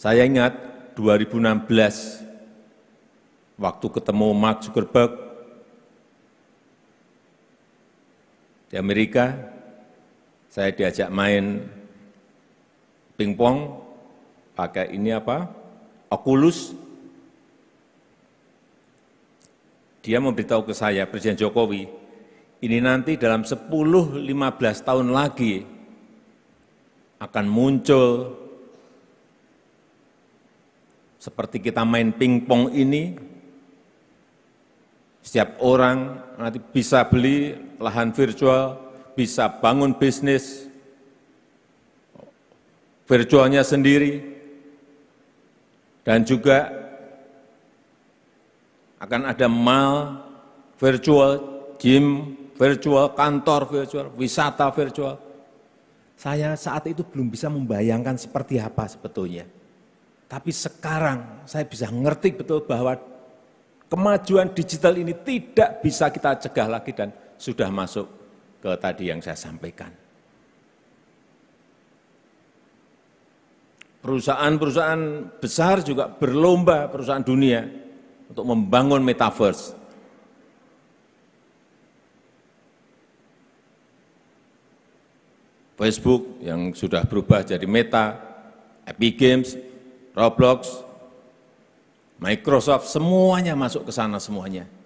Saya ingat 2016 waktu ketemu Mark Zuckerberg di Amerika, saya diajak main pingpong pakai ini apa? Oculus. Dia memberitahu ke saya, Presiden Jokowi, ini nanti dalam 10-15 tahun lagi akan muncul seperti kita main pingpong ini, setiap orang nanti bisa beli lahan virtual, bisa bangun bisnis virtualnya sendiri, dan juga akan ada mal virtual, gym virtual, kantor virtual, wisata virtual. Saya saat itu belum bisa membayangkan seperti apa sebetulnya. Tapi sekarang saya bisa ngerti betul bahwa kemajuan digital ini tidak bisa kita cegah lagi dan sudah masuk ke tadi yang saya sampaikan. Perusahaan-perusahaan besar juga berlomba perusahaan dunia untuk membangun metaverse. Facebook yang sudah berubah jadi Meta, Epic Games Roblox, Microsoft, semuanya masuk ke sana semuanya.